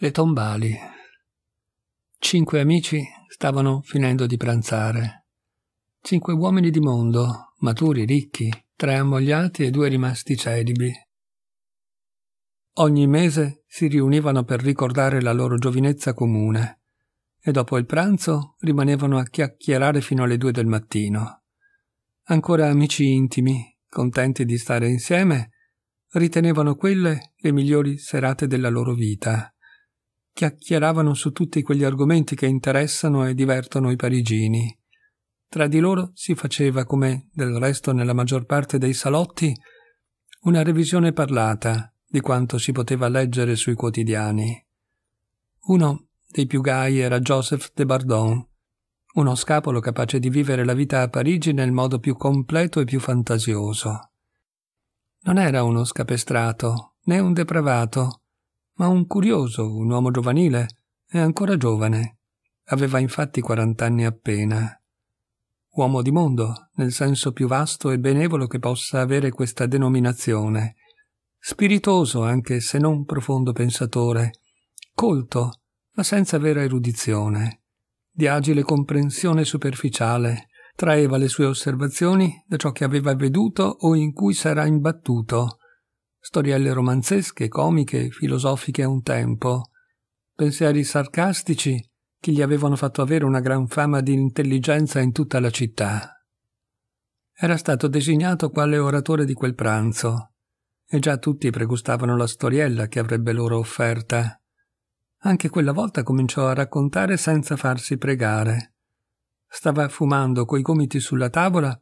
le tombali. Cinque amici stavano finendo di pranzare. Cinque uomini di mondo, maturi, ricchi, tre ammogliati e due rimasti celibi. Ogni mese si riunivano per ricordare la loro giovinezza comune e dopo il pranzo rimanevano a chiacchierare fino alle due del mattino. Ancora amici intimi, contenti di stare insieme, ritenevano quelle le migliori serate della loro vita chiacchieravano su tutti quegli argomenti che interessano e divertono i parigini. Tra di loro si faceva, come del resto nella maggior parte dei salotti, una revisione parlata di quanto si poteva leggere sui quotidiani. Uno dei più gai era Joseph de Bardon, uno scapolo capace di vivere la vita a Parigi nel modo più completo e più fantasioso. Non era uno scapestrato, né un depravato, ma un curioso, un uomo giovanile e ancora giovane. Aveva infatti quarant'anni appena. Uomo di mondo, nel senso più vasto e benevolo che possa avere questa denominazione. Spiritoso, anche se non profondo pensatore. Colto, ma senza vera erudizione. Di agile comprensione superficiale, traeva le sue osservazioni da ciò che aveva veduto o in cui s'era imbattuto, storielle romanzesche, comiche, filosofiche a un tempo, pensieri sarcastici che gli avevano fatto avere una gran fama di intelligenza in tutta la città. Era stato designato quale oratore di quel pranzo, e già tutti pregustavano la storiella che avrebbe loro offerta. Anche quella volta cominciò a raccontare senza farsi pregare. Stava fumando coi gomiti sulla tavola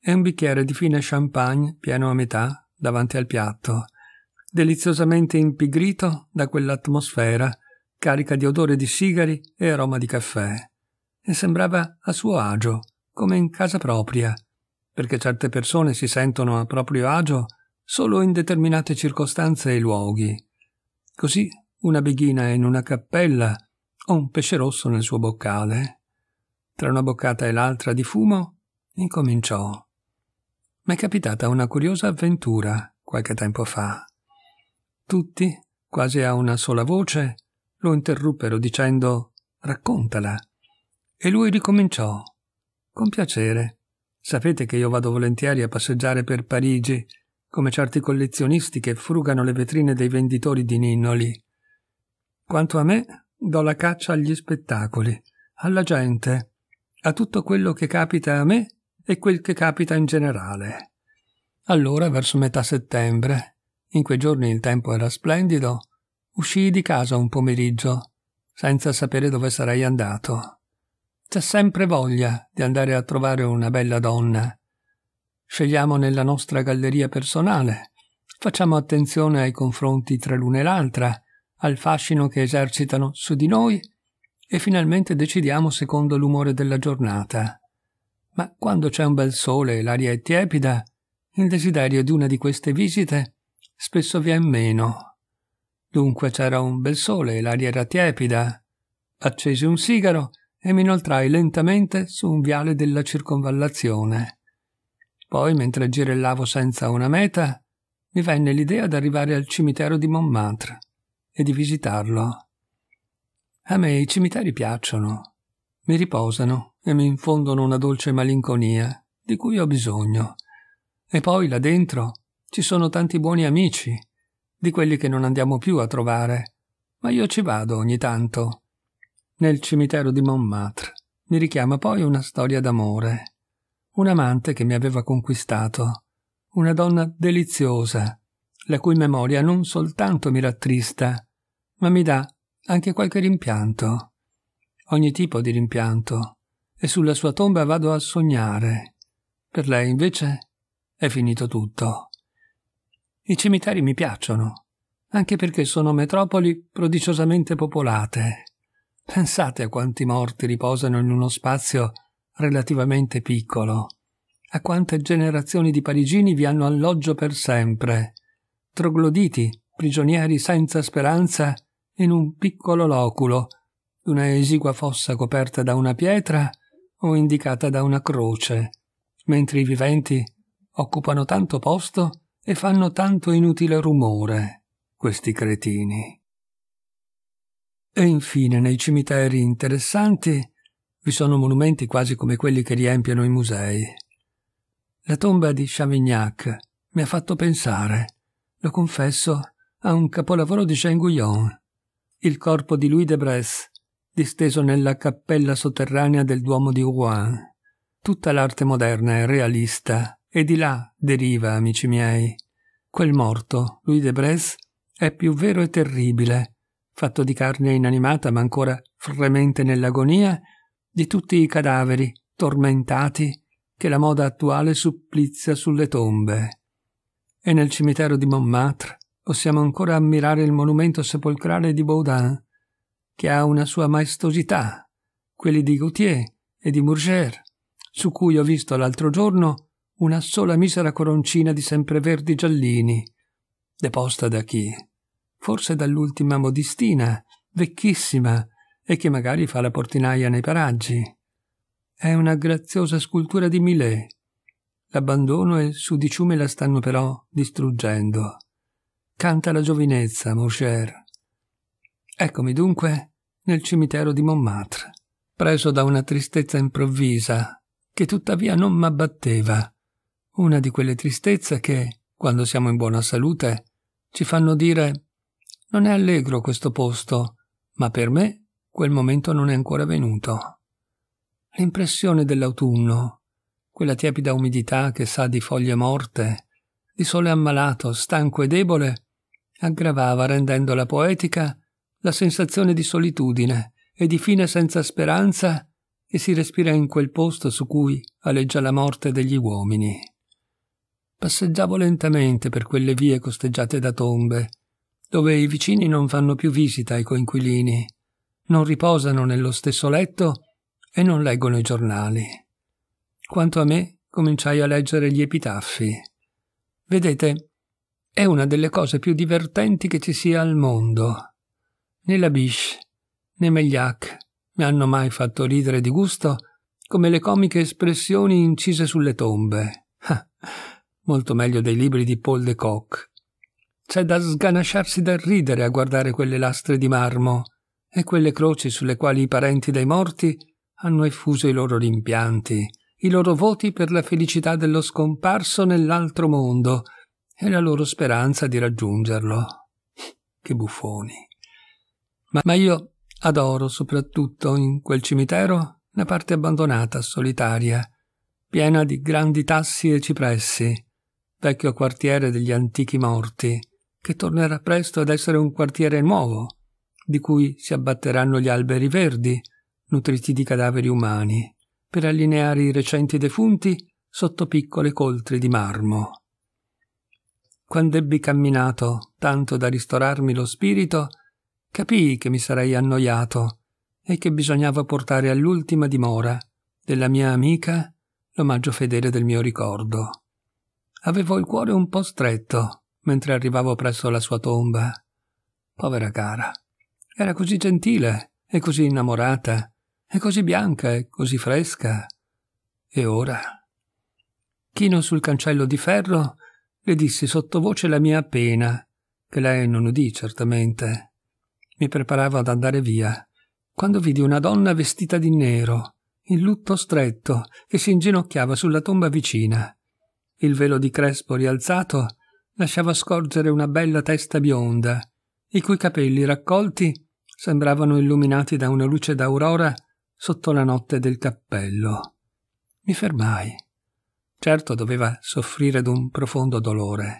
e un bicchiere di fine champagne, pieno a metà, davanti al piatto, deliziosamente impigrito da quell'atmosfera carica di odore di sigari e aroma di caffè, e sembrava a suo agio, come in casa propria, perché certe persone si sentono a proprio agio solo in determinate circostanze e luoghi. Così una beghina in una cappella o un pesce rosso nel suo boccale. Tra una boccata e l'altra di fumo incominciò. M'è capitata una curiosa avventura qualche tempo fa. Tutti, quasi a una sola voce, lo interruppero dicendo raccontala. E lui ricominciò. Con piacere. Sapete che io vado volentieri a passeggiare per Parigi, come certi collezionisti che frugano le vetrine dei venditori di ninnoli. Quanto a me, do la caccia agli spettacoli, alla gente, a tutto quello che capita a me e quel che capita in generale. Allora, verso metà settembre, in quei giorni il tempo era splendido, uscii di casa un pomeriggio, senza sapere dove sarei andato. C'è sempre voglia di andare a trovare una bella donna. Scegliamo nella nostra galleria personale, facciamo attenzione ai confronti tra l'una e l'altra, al fascino che esercitano su di noi e finalmente decidiamo secondo l'umore della giornata ma quando c'è un bel sole e l'aria è tiepida, il desiderio di una di queste visite spesso viene meno. Dunque c'era un bel sole e l'aria era tiepida. Accesi un sigaro e mi inoltrai lentamente su un viale della circonvallazione. Poi, mentre girellavo senza una meta, mi venne l'idea d'arrivare al cimitero di Montmartre e di visitarlo. A me i cimiteri piacciono mi riposano e mi infondono una dolce malinconia di cui ho bisogno. E poi là dentro ci sono tanti buoni amici, di quelli che non andiamo più a trovare, ma io ci vado ogni tanto. Nel cimitero di Montmartre mi richiama poi una storia d'amore. Un amante che mi aveva conquistato, una donna deliziosa, la cui memoria non soltanto mi rattrista, ma mi dà anche qualche rimpianto ogni tipo di rimpianto e sulla sua tomba vado a sognare. Per lei invece è finito tutto. I cimiteri mi piacciono, anche perché sono metropoli prodigiosamente popolate. Pensate a quanti morti riposano in uno spazio relativamente piccolo, a quante generazioni di parigini vi hanno alloggio per sempre, trogloditi, prigionieri senza speranza, in un piccolo loculo d'una esigua fossa coperta da una pietra o indicata da una croce, mentre i viventi occupano tanto posto e fanno tanto inutile rumore, questi cretini. E infine nei cimiteri interessanti vi sono monumenti quasi come quelli che riempiono i musei. La tomba di Chavignac mi ha fatto pensare, lo confesso, a un capolavoro di Chain Guyon. Il corpo di Louis de Bresse disteso nella cappella sotterranea del Duomo di Rouen. Tutta l'arte moderna è realista e di là deriva, amici miei. Quel morto, Louis de Bresse, è più vero e terribile, fatto di carne inanimata ma ancora fremente nell'agonia, di tutti i cadaveri tormentati che la moda attuale supplizia sulle tombe. E nel cimitero di Montmartre possiamo ancora ammirare il monumento sepolcrale di Baudin, che ha una sua maestosità, quelli di Gautier e di Murger, su cui ho visto l'altro giorno una sola misera coroncina di sempreverdi giallini, deposta da chi? Forse dall'ultima modistina, vecchissima, e che magari fa la portinaia nei paraggi. È una graziosa scultura di Millet. L'abbandono e il sudiciume la stanno però distruggendo. Canta la giovinezza, mon cher. Eccomi dunque nel cimitero di Montmartre, preso da una tristezza improvvisa che tuttavia non m'abbatteva, una di quelle tristezze che, quando siamo in buona salute, ci fanno dire non è allegro questo posto, ma per me quel momento non è ancora venuto. L'impressione dell'autunno, quella tiepida umidità che sa di foglie morte, di sole ammalato, stanco e debole, aggravava rendendola poetica la sensazione di solitudine e di fine senza speranza che si respira in quel posto su cui aleggia la morte degli uomini. Passeggiavo lentamente per quelle vie costeggiate da tombe, dove i vicini non fanno più visita ai coinquilini, non riposano nello stesso letto e non leggono i giornali. Quanto a me, cominciai a leggere gli epitaffi. Vedete, è una delle cose più divertenti che ci sia al mondo né la Biche né Megliac mi hanno mai fatto ridere di gusto come le comiche espressioni incise sulle tombe. Ah, molto meglio dei libri di Paul de Kock. C'è da sganasciarsi dal ridere a guardare quelle lastre di marmo e quelle croci sulle quali i parenti dei morti hanno effuso i loro rimpianti, i loro voti per la felicità dello scomparso nell'altro mondo e la loro speranza di raggiungerlo. Che buffoni. Ma, io adoro soprattutto in quel cimitero la parte abbandonata, solitaria, piena di grandi tassi e cipressi, vecchio quartiere degli antichi morti, che tornerà presto ad essere un quartiere nuovo, di cui si abbatteranno gli alberi verdi, nutriti di cadaveri umani, per allineare i recenti defunti sotto piccole coltri di marmo. Quando ebbi camminato tanto da ristorarmi lo spirito, Capii che mi sarei annoiato e che bisognava portare all'ultima dimora della mia amica l'omaggio fedele del mio ricordo. Avevo il cuore un po' stretto mentre arrivavo presso la sua tomba. Povera cara. Era così gentile e così innamorata e così bianca e così fresca. E ora? Chino sul cancello di ferro le dissi sottovoce la mia pena, che lei non udì certamente. Mi preparavo ad andare via, quando vidi una donna vestita di nero, in lutto stretto, che si inginocchiava sulla tomba vicina. Il velo di Crespo rialzato lasciava scorgere una bella testa bionda, i cui capelli raccolti sembravano illuminati da una luce d'aurora sotto la notte del cappello. Mi fermai. Certo doveva soffrire d'un profondo dolore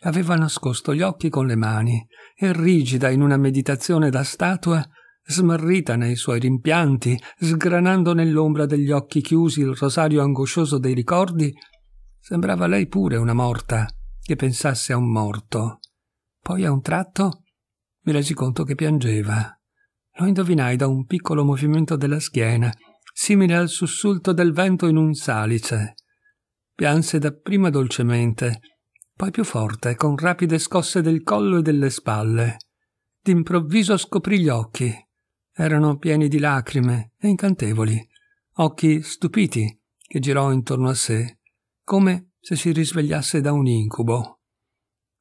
aveva nascosto gli occhi con le mani e rigida in una meditazione da statua, smarrita nei suoi rimpianti, sgranando nell'ombra degli occhi chiusi il rosario angoscioso dei ricordi, sembrava lei pure una morta che pensasse a un morto. Poi a un tratto mi resi conto che piangeva. Lo indovinai da un piccolo movimento della schiena, simile al sussulto del vento in un salice. Pianse dapprima dolcemente, poi più forte, con rapide scosse del collo e delle spalle. D'improvviso scoprì gli occhi. Erano pieni di lacrime e incantevoli, occhi stupiti che girò intorno a sé, come se si risvegliasse da un incubo.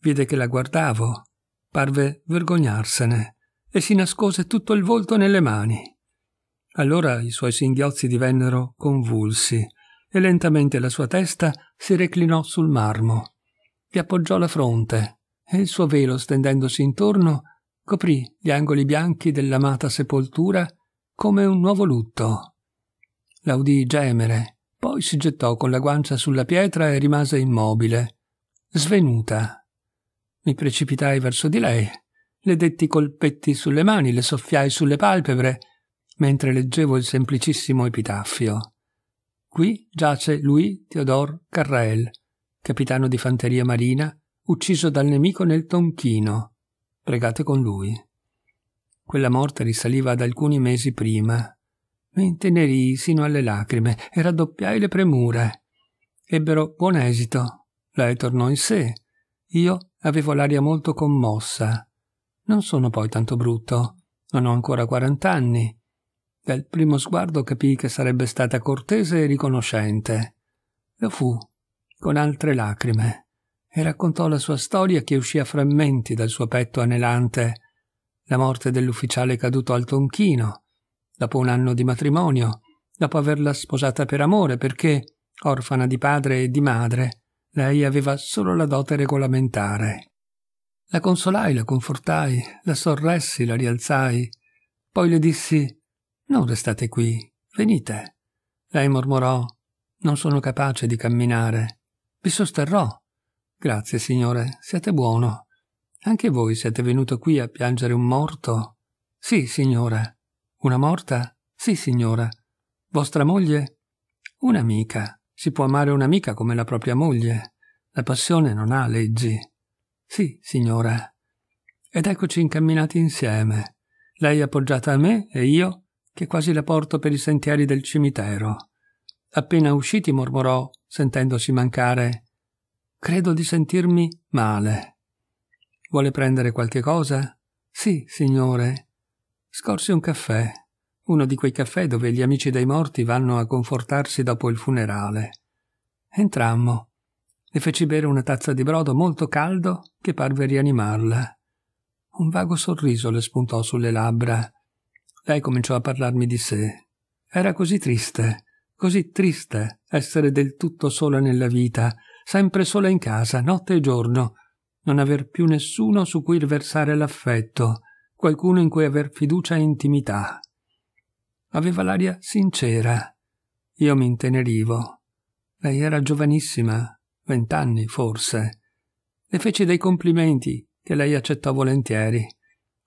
Vide che la guardavo, parve vergognarsene e si nascose tutto il volto nelle mani. Allora i suoi singhiozzi divennero convulsi e lentamente la sua testa si reclinò sul marmo gli appoggiò la fronte e il suo velo, stendendosi intorno, coprì gli angoli bianchi dell'amata sepoltura come un nuovo lutto. La udì gemere, poi si gettò con la guancia sulla pietra e rimase immobile, svenuta. Mi precipitai verso di lei, le detti colpetti sulle mani, le soffiai sulle palpebre, mentre leggevo il semplicissimo epitaffio. Qui giace lui Théodore Carrael, capitano di fanteria marina, ucciso dal nemico nel Tonchino. Pregate con lui. Quella morte risaliva ad alcuni mesi prima. Mi intenerii sino alle lacrime e raddoppiai le premure. Ebbero buon esito. Lei tornò in sé. Io avevo l'aria molto commossa. Non sono poi tanto brutto. Non ho ancora quarant'anni. Dal primo sguardo capii che sarebbe stata cortese e riconoscente. Lo fu, con altre lacrime e raccontò la sua storia che uscì a frammenti dal suo petto anelante, la morte dell'ufficiale caduto al Tonchino, dopo un anno di matrimonio, dopo averla sposata per amore, perché, orfana di padre e di madre, lei aveva solo la dote regolamentare. La consolai, la confortai, la sorressi, la rialzai. Poi le dissi Non restate qui, venite. Lei mormorò Non sono capace di camminare. Vi sosterrò. Grazie, signore, siete buono. Anche voi siete venuto qui a piangere un morto? Sì, signore. Una morta? Sì, signora. Vostra moglie? Un'amica. Si può amare un'amica come la propria moglie. La passione non ha leggi. Sì, signora. Ed eccoci incamminati insieme. Lei appoggiata a me e io, che quasi la porto per i sentieri del cimitero. Appena usciti mormorò sentendosi mancare. Credo di sentirmi male. Vuole prendere qualche cosa? Sì, signore. Scorsi un caffè, uno di quei caffè dove gli amici dei morti vanno a confortarsi dopo il funerale. Entrammo. Le feci bere una tazza di brodo molto caldo che parve rianimarla. Un vago sorriso le spuntò sulle labbra. Lei cominciò a parlarmi di sé. Era così triste. Così triste essere del tutto sola nella vita, sempre sola in casa, notte e giorno, non aver più nessuno su cui versare l'affetto, qualcuno in cui aver fiducia e intimità. Aveva l'aria sincera. Io mi intenerivo. Lei era giovanissima, vent'anni forse. Le feci dei complimenti che lei accettò volentieri.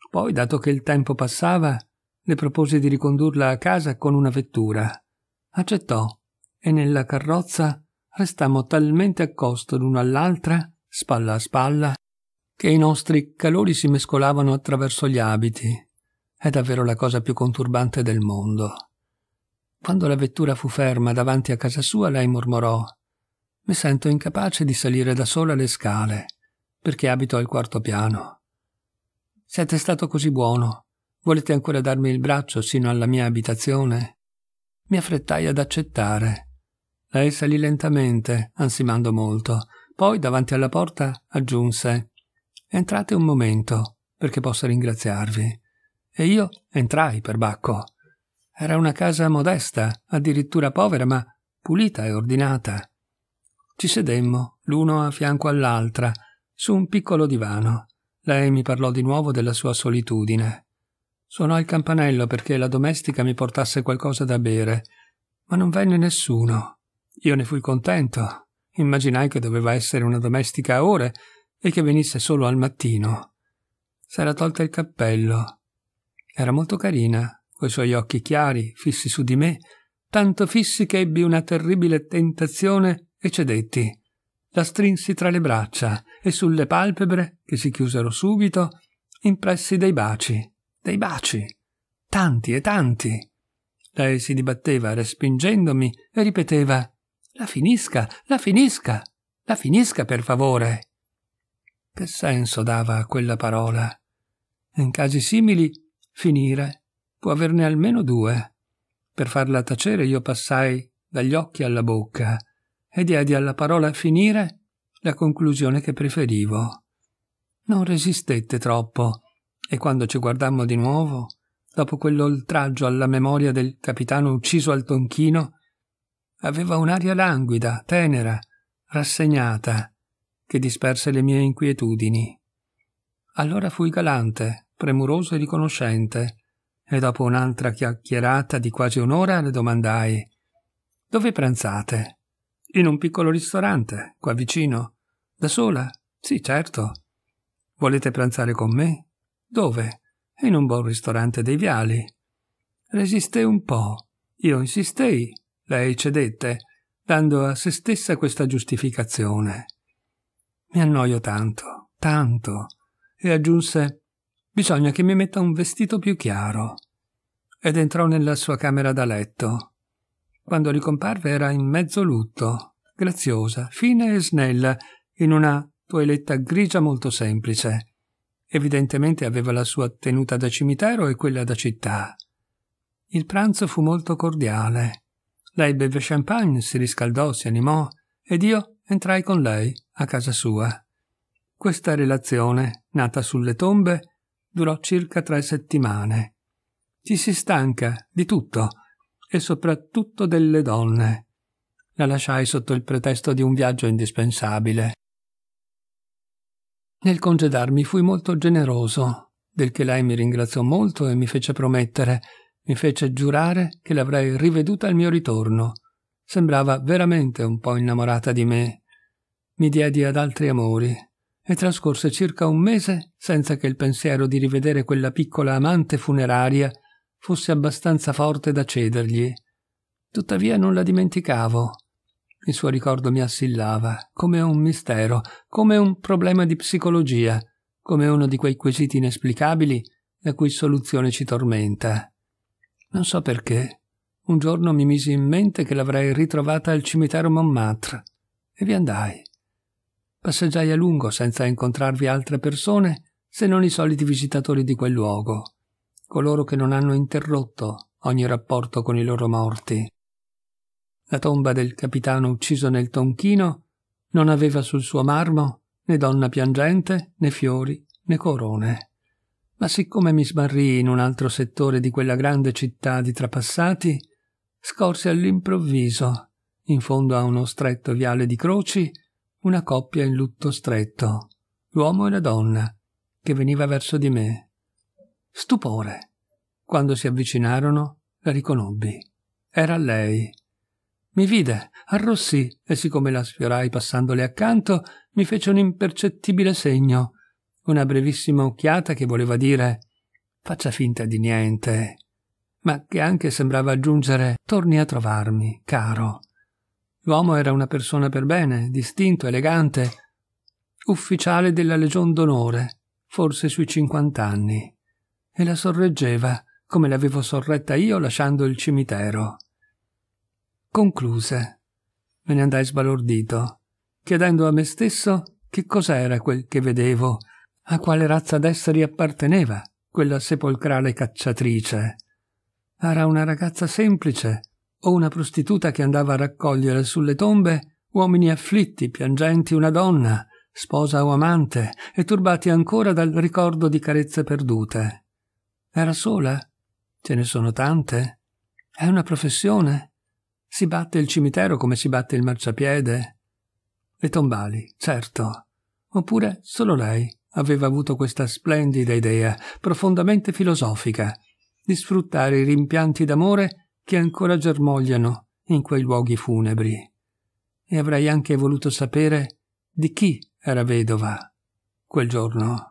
Poi, dato che il tempo passava, le proposi di ricondurla a casa con una vettura accettò e nella carrozza restammo talmente accosto l'uno all'altra, spalla a spalla, che i nostri calori si mescolavano attraverso gli abiti. È davvero la cosa più conturbante del mondo. Quando la vettura fu ferma davanti a casa sua, lei mormorò Mi sento incapace di salire da sola le scale, perché abito al quarto piano. Siete stato così buono. Volete ancora darmi il braccio sino alla mia abitazione? Mi affrettai ad accettare. Lei salì lentamente, ansimando molto. Poi, davanti alla porta, aggiunse Entrate un momento, perché possa ringraziarvi. E io entrai, perbacco. Era una casa modesta, addirittura povera, ma pulita e ordinata. Ci sedemmo, l'uno a fianco all'altra, su un piccolo divano. Lei mi parlò di nuovo della sua solitudine. Suonò il campanello perché la domestica mi portasse qualcosa da bere, ma non venne nessuno. Io ne fui contento. Immaginai che doveva essere una domestica a ore e che venisse solo al mattino. S'era tolta il cappello. Era molto carina, coi suoi occhi chiari, fissi su di me, tanto fissi che ebbi una terribile tentazione e cedetti. La strinsi tra le braccia e sulle palpebre, che si chiusero subito, impressi dei baci dei baci, tanti e tanti. Lei si dibatteva respingendomi e ripeteva La finisca, la finisca, la finisca per favore. Che senso dava a quella parola? In casi simili, finire può averne almeno due. Per farla tacere io passai dagli occhi alla bocca e diedi alla parola finire la conclusione che preferivo. Non resistette troppo e quando ci guardammo di nuovo, dopo quell'oltraggio alla memoria del capitano ucciso al Tonchino, aveva un'aria languida, tenera, rassegnata, che disperse le mie inquietudini. Allora fui galante, premuroso e riconoscente, e dopo un'altra chiacchierata di quasi un'ora le domandai Dove pranzate? In un piccolo ristorante, qua vicino. Da sola? Sì, certo. Volete pranzare con me? Dove? In un buon ristorante dei viali. Resiste un po'. Io insistei. Lei cedette, dando a se stessa questa giustificazione. Mi annoio tanto, tanto. E aggiunse: Bisogna che mi metta un vestito più chiaro. Ed entrò nella sua camera da letto. Quando ricomparve era in mezzo lutto, graziosa, fine e snella, in una toeletta grigia molto semplice. Evidentemente aveva la sua tenuta da cimitero e quella da città. Il pranzo fu molto cordiale. Lei beve champagne, si riscaldò, si animò, ed io entrai con lei a casa sua. Questa relazione, nata sulle tombe, durò circa tre settimane. Ci si stanca di tutto, e soprattutto delle donne. La lasciai sotto il pretesto di un viaggio indispensabile. Nel congedarmi fui molto generoso, del che lei mi ringraziò molto e mi fece promettere, mi fece giurare che l'avrei riveduta al mio ritorno. Sembrava veramente un po' innamorata di me. Mi diedi ad altri amori e trascorse circa un mese senza che il pensiero di rivedere quella piccola amante funeraria fosse abbastanza forte da cedergli. Tuttavia non la dimenticavo il suo ricordo mi assillava, come un mistero, come un problema di psicologia, come uno di quei quesiti inesplicabili la cui soluzione ci tormenta. Non so perché. Un giorno mi misi in mente che l'avrei ritrovata al cimitero Montmartre e vi andai. Passeggiai a lungo senza incontrarvi altre persone se non i soliti visitatori di quel luogo, coloro che non hanno interrotto ogni rapporto con i loro morti, la tomba del capitano ucciso nel Tonchino non aveva sul suo marmo né donna piangente, né fiori, né corone. Ma siccome mi smarrì in un altro settore di quella grande città di trapassati, scorsi all'improvviso, in fondo a uno stretto viale di croci, una coppia in lutto stretto, l'uomo e la donna, che veniva verso di me. Stupore. Quando si avvicinarono, la riconobbi. Era lei, mi vide, arrossì e siccome la sfiorai passandole accanto, mi fece un impercettibile segno, una brevissima occhiata che voleva dire faccia finta di niente, ma che anche sembrava aggiungere torni a trovarmi, caro. L'uomo era una persona per bene, distinto, elegante, ufficiale della Legion d'onore, forse sui cinquant'anni, e la sorreggeva come l'avevo sorretta io lasciando il cimitero concluse. Me ne andai sbalordito, chiedendo a me stesso che cos'era quel che vedevo, a quale razza d'esseri apparteneva quella sepolcrale cacciatrice. Era una ragazza semplice o una prostituta che andava a raccogliere sulle tombe uomini afflitti, piangenti una donna, sposa o amante, e turbati ancora dal ricordo di carezze perdute. Era sola? Ce ne sono tante? È una professione? Si batte il cimitero come si batte il marciapiede? Le tombali, certo. Oppure solo lei aveva avuto questa splendida idea, profondamente filosofica, di sfruttare i rimpianti d'amore che ancora germogliano in quei luoghi funebri. E avrei anche voluto sapere di chi era vedova quel giorno.